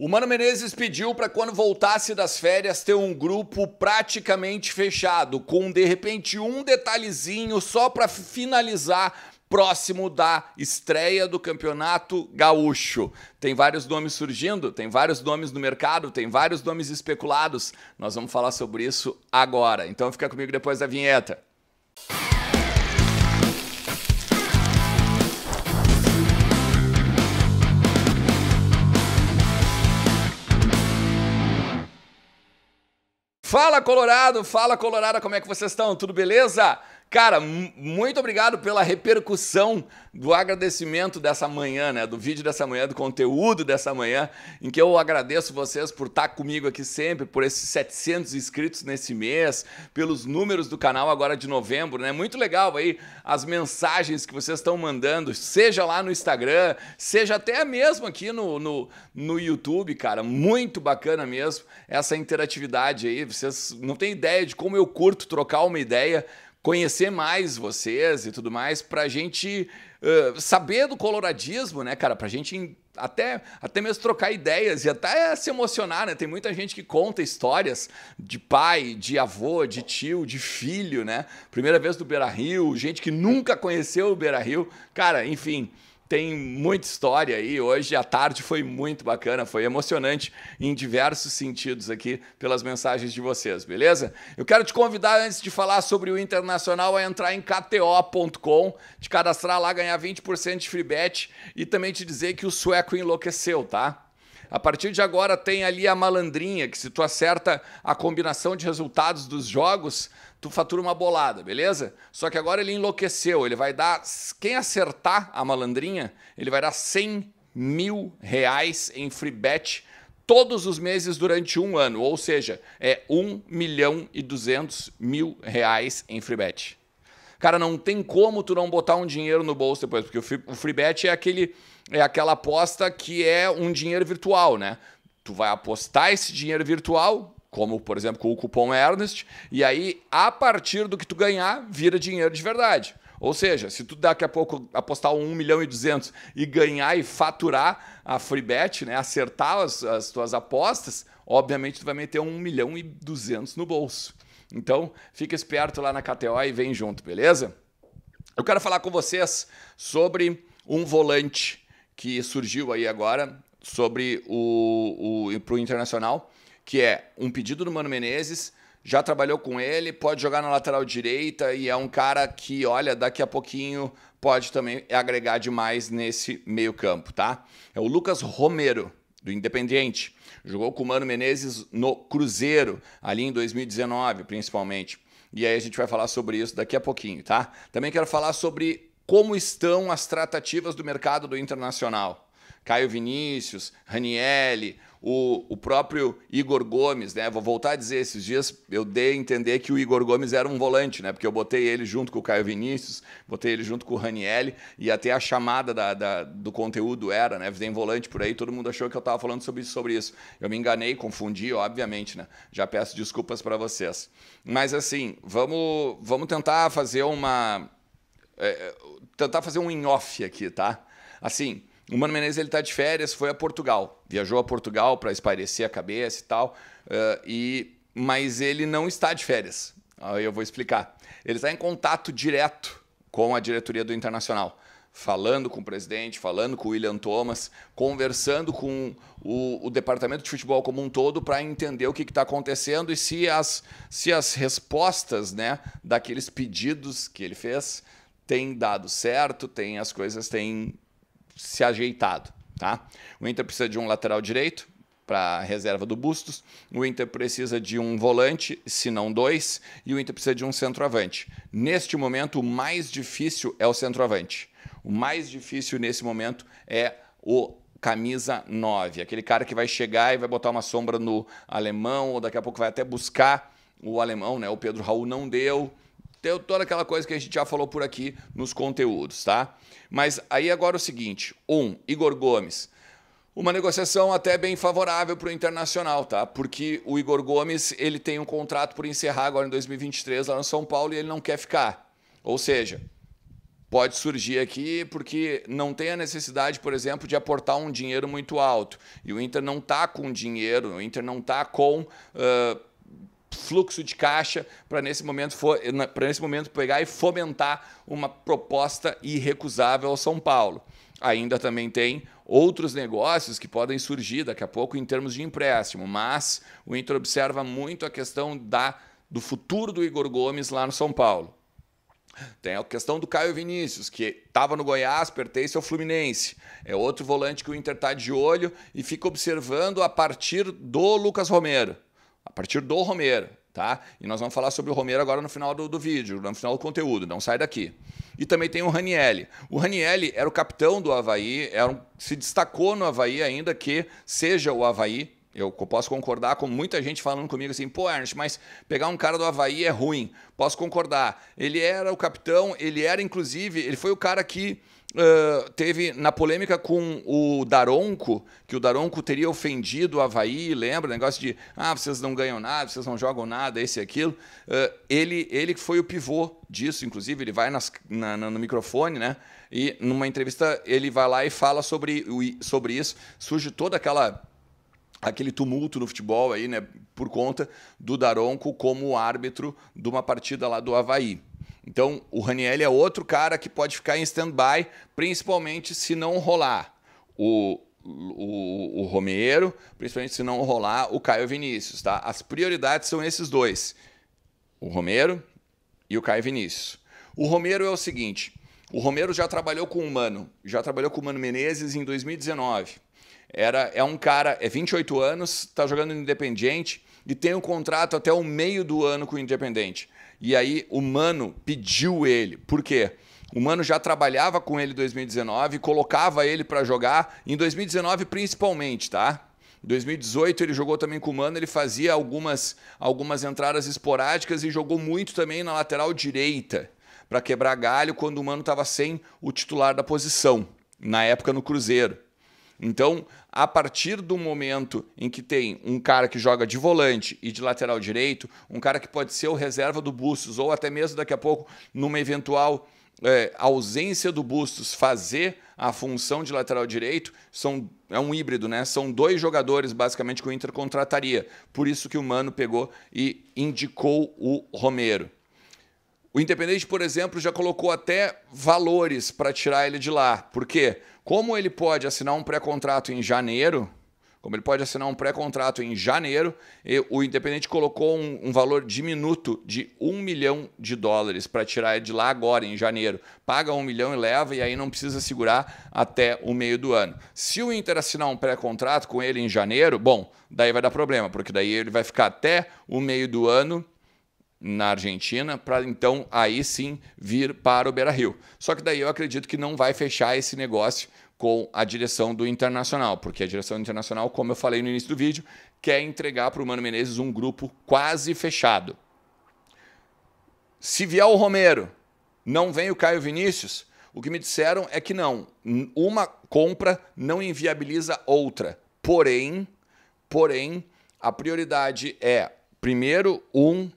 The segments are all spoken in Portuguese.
O Mano Menezes pediu para quando voltasse das férias ter um grupo praticamente fechado, com de repente um detalhezinho só para finalizar próximo da estreia do Campeonato Gaúcho. Tem vários nomes surgindo, tem vários nomes no mercado, tem vários nomes especulados. Nós vamos falar sobre isso agora. Então fica comigo depois da vinheta. Fala Colorado, fala Colorado, como é que vocês estão? Tudo beleza? Cara, muito obrigado pela repercussão do agradecimento dessa manhã, né? Do vídeo dessa manhã, do conteúdo dessa manhã, em que eu agradeço vocês por estar comigo aqui sempre, por esses 700 inscritos nesse mês, pelos números do canal agora de novembro, né? Muito legal aí as mensagens que vocês estão mandando, seja lá no Instagram, seja até mesmo aqui no, no, no YouTube, cara. Muito bacana mesmo essa interatividade aí. Vocês não têm ideia de como eu curto trocar uma ideia conhecer mais vocês e tudo mais, para a gente uh, saber do coloradismo, né, cara? Para gente até, até mesmo trocar ideias e até se emocionar, né? Tem muita gente que conta histórias de pai, de avô, de tio, de filho, né? Primeira vez do Beira Rio, gente que nunca conheceu o Beira Rio. Cara, enfim tem muita história aí. Hoje a tarde foi muito bacana, foi emocionante em diversos sentidos aqui pelas mensagens de vocês, beleza? Eu quero te convidar antes de falar sobre o Internacional a entrar em kto.com, te cadastrar lá, ganhar 20% de free bet e também te dizer que o sueco enlouqueceu, tá? A partir de agora tem ali a malandrinha, que se tu acerta a combinação de resultados dos jogos, tu fatura uma bolada, beleza? Só que agora ele enlouqueceu, ele vai dar. Quem acertar a malandrinha, ele vai dar 100 mil reais em free bet todos os meses durante um ano, ou seja, é 1 milhão e 200 mil reais em free bet. Cara, não tem como tu não botar um dinheiro no bolso depois, porque o free, o free bet é, aquele, é aquela aposta que é um dinheiro virtual, né? Tu vai apostar esse dinheiro virtual, como por exemplo com o cupom Ernest, e aí a partir do que tu ganhar vira dinheiro de verdade. Ou seja, se tu daqui a pouco apostar 1 milhão e 200 e ganhar e faturar a FreeBet, né, acertar as, as tuas apostas, obviamente tu vai meter 1 milhão e 200 no bolso. Então, fica esperto lá na KTO e vem junto, beleza? Eu quero falar com vocês sobre um volante que surgiu aí agora sobre o, o o internacional que é um pedido do Mano Menezes, já trabalhou com ele, pode jogar na lateral direita e é um cara que, olha, daqui a pouquinho pode também agregar demais nesse meio-campo, tá? É o Lucas Romero, do Independiente. Jogou com o Mano Menezes no Cruzeiro, ali em 2019, principalmente. E aí a gente vai falar sobre isso daqui a pouquinho, tá? Também quero falar sobre como estão as tratativas do mercado do Internacional. Caio Vinícius, Raniele, o, o próprio Igor Gomes, né? Vou voltar a dizer, esses dias eu dei a entender que o Igor Gomes era um volante, né? Porque eu botei ele junto com o Caio Vinícius, botei ele junto com o Ranielli, e até a chamada da, da, do conteúdo era, né? Tem volante por aí, todo mundo achou que eu estava falando sobre, sobre isso. Eu me enganei, confundi, obviamente, né? Já peço desculpas para vocês. Mas assim, vamos, vamos tentar fazer uma. É, é tentar fazer um in-off aqui, tá? Assim, o Mano Menezes ele tá de férias, foi a Portugal, viajou a Portugal para espairecer a cabeça e tal, uh, e mas ele não está de férias. Aí eu vou explicar. Ele está em contato direto com a diretoria do Internacional, falando com o presidente, falando com o William Thomas, conversando com o, o departamento de futebol como um todo para entender o que está acontecendo e se as, se as respostas né, daqueles pedidos que ele fez têm dado certo, tem as coisas têm se ajeitado. Tá? O Inter precisa de um lateral direito, para a reserva do Bustos. O Inter precisa de um volante, se não dois, e o Inter precisa de um centroavante. Neste momento, o mais difícil é o centroavante. O mais difícil nesse momento é o camisa 9, aquele cara que vai chegar e vai botar uma sombra no alemão, ou daqui a pouco vai até buscar o alemão, né? O Pedro Raul não deu. Tem toda aquela coisa que a gente já falou por aqui nos conteúdos, tá? Mas aí agora é o seguinte: um, Igor Gomes. Uma negociação até bem favorável para o Internacional, tá? Porque o Igor Gomes ele tem um contrato por encerrar agora em 2023 lá no São Paulo e ele não quer ficar. Ou seja, pode surgir aqui porque não tem a necessidade, por exemplo, de aportar um dinheiro muito alto. E o Inter não está com dinheiro, o Inter não está com. Uh, fluxo de caixa para nesse momento para nesse momento pegar e fomentar uma proposta irrecusável ao São Paulo. Ainda também tem outros negócios que podem surgir daqui a pouco em termos de empréstimo, mas o Inter observa muito a questão da do futuro do Igor Gomes lá no São Paulo. Tem a questão do Caio Vinícius, que estava no Goiás, pertence ao Fluminense. É outro volante que o Inter está de olho e fica observando a partir do Lucas Romero a partir do Romero, tá? E nós vamos falar sobre o Romero agora no final do, do vídeo, no final do conteúdo, não sai daqui. E também tem o Ranielli. O Ranielli era o capitão do Havaí, era um, se destacou no Havaí ainda que seja o Havaí, eu posso concordar com muita gente falando comigo assim, pô, Ernst, mas pegar um cara do Havaí é ruim. Posso concordar. Ele era o capitão, ele era, inclusive, ele foi o cara que ah, teve na polêmica com o Daronco, que o Daronco teria ofendido o Havaí, lembra? Negócio de, ah, vocês não ganham nada, vocês não jogam nada, esse e aquilo. Uh, ele, ele que foi o pivô disso, inclusive, ele vai nas, na, na, no microfone, né? E numa entrevista ele vai lá e fala sobre, sobre isso. Surge toda aquela aquele tumulto no futebol aí, né, por conta do Daronco como árbitro de uma partida lá do Havaí. Então, o Raniel é outro cara que pode ficar em stand-by, principalmente se não rolar o, o, o, Romero, principalmente se não rolar o Caio Vinícius, tá? As prioridades são esses dois, o Romero e o Caio Vinícius. O Romero é o seguinte, o Romero já trabalhou com o Mano, já trabalhou com o Mano Menezes em 2019. Era, é um cara, é 28 anos, está jogando no Independiente, e tem um contrato até o meio do ano com o Independente. E aí o Mano pediu ele. Por quê? O Mano já trabalhava com ele em 2019, colocava ele para jogar em 2019 principalmente, tá? Em 2018 ele jogou também com o Mano, ele fazia algumas, algumas entradas esporádicas e jogou muito também na lateral direita para quebrar galho quando o Mano estava sem o titular da posição, na época no Cruzeiro. Então, a partir do momento em que tem um cara que joga de volante e de lateral direito, um cara que pode ser o reserva do Bustos, ou até mesmo daqui a pouco, numa eventual é, ausência do Bustos, fazer a função de lateral direito, são, é um híbrido, né? São dois jogadores, basicamente, que o Inter contrataria. Por isso que o Mano pegou e indicou o Romero. O Independente, por exemplo, já colocou até valores para tirar ele de lá. Por quê? Como ele pode assinar um pré-contrato em janeiro, como ele pode assinar um pré-contrato em janeiro, o Independente colocou um, um, valor diminuto de um milhão de dólares para tirar ele de lá agora, em janeiro. Paga um milhão e leva, e aí não precisa segurar até o meio do ano. Se o Inter assinar um pré-contrato com ele em janeiro, bom, daí vai dar problema, porque daí ele vai ficar até o meio do ano na Argentina para então aí sim vir para o Beira-Rio. Só que daí eu acredito que não vai fechar esse negócio com a direção do Internacional, porque a direção do Internacional, como eu falei no início do vídeo, quer entregar para o Mano Menezes um grupo quase fechado. Se vier o Romero, não vem o Caio Vinícius, o que me disseram é que não, uma compra não inviabiliza outra. Porém, porém, a prioridade é primeiro um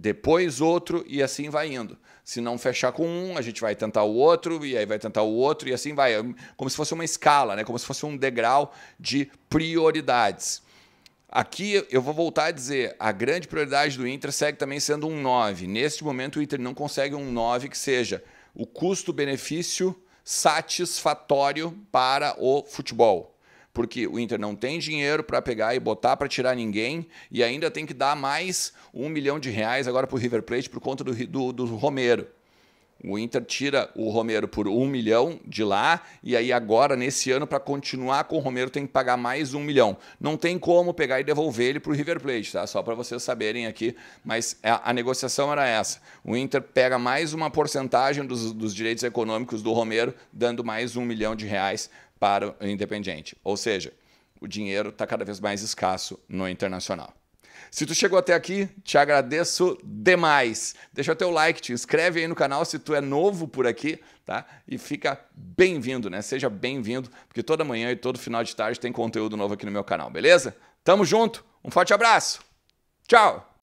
depois outro e assim vai indo. Se não fechar com um, a gente vai tentar o outro e aí vai tentar o outro e assim vai, como se fosse uma escala, né? Como se fosse um degrau de prioridades. Aqui eu vou voltar a dizer, a grande prioridade do Inter segue também sendo um 9. Neste momento o Inter não consegue um 9 que seja o custo-benefício satisfatório para o futebol porque o Inter não tem dinheiro para pegar e botar para tirar ninguém e ainda tem que dar mais um milhão de reais agora para o River Plate por conta do, do, do Romero. O Inter tira o Romero por um milhão de lá, e aí agora, nesse ano, para continuar com o Romero, tem que pagar mais um milhão. Não tem como pegar e devolver ele para o River Plate, tá? Só para vocês saberem aqui. Mas a, a, negociação era essa. O Inter pega mais uma porcentagem dos, dos direitos econômicos do Romero, dando mais um milhão de reais para o independente. Ou seja, o dinheiro está cada vez mais escasso no internacional. Se tu chegou até aqui, te agradeço demais. Deixa teu like, te inscreve aí no canal se tu é novo por aqui, tá? E fica bem-vindo, né? Seja bem-vindo, porque toda manhã e todo final de tarde tem conteúdo novo aqui no meu canal, beleza? Tamo junto, um forte abraço. Tchau.